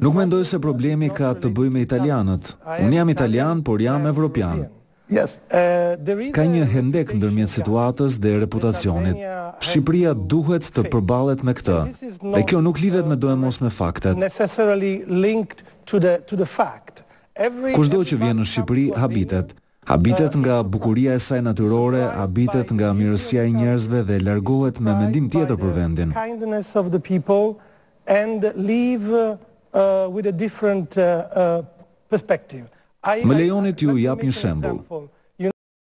Nuk mendoj se problemi ka të bëj me italianët. Unë jam italian, por jam evropian. Eh, ka një hendek ndërmjet situatës dhe reputacionit. Shqipëria duhet të përballet me këtë. Dhe kjo nuk lidhet me dojë mos me faktet. Kushdo që vjen në Shqipëri habitet. Habitet uh, nga bukuria e saj natyrore, habitet nga mirësia e njerëzve dhe largohet me mendim tjetër për vendin. Uh, with a different uh, uh, perspective. Më lejonit ju jap një shembul.